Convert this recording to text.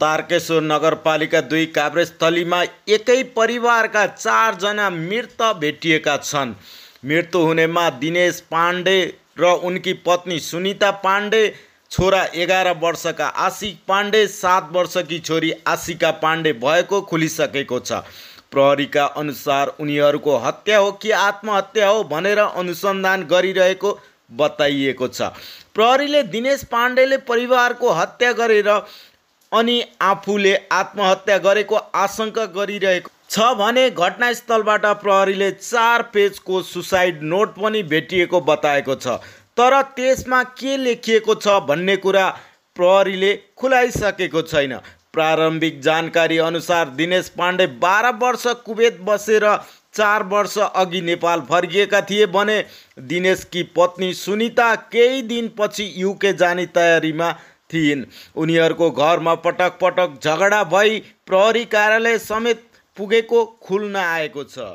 तारकेश्वर नगरपालिका दुई काभ्रेस्थलीमा एकै परिवारका चारजना मृत भेटिएका छन् मृत्यु हुनेमा दिनेश पाण्डे र उनकी पत्नी सुनिता पाण्डे छोरा एघार वर्षका आशिक पाण्डे सात वर्षकी छोरी आशिका पाण्डे भएको खुलिसकेको छ प्रहरीका अनुसार उनीहरूको हत्या हो कि आत्महत्या हो भनेर अनुसन्धान गरिरहेको बताइएको छ प्रहरीले दिनेश पाण्डेले परिवारको हत्या गरेर अनि आफूले आत्महत्या गरेको आशंका गरिरहेको छ भने घटनास्थलबाट प्रहरीले चार पेजको सुसाइड नोट पनि भेटिएको बताएको छ तर त्यसमा के लेखिएको छ भन्ने कुरा प्रहरीले खुलाइसकेको छैन प्रारम्भिक जानकारी अनुसार दिनेश पाण्डे बाह्र वर्ष कुवेत बसेर चार वर्ष अघि नेपाल फर्किएका थिए भने दिनेशकी पत्नी सुनिता केही दिनपछि युके जाने तयारीमा थिइन् उनीहरूको घरमा पटक पटक झगडा भई प्रहरी कार्यालय समेत पुगेको खुल्न आएको छ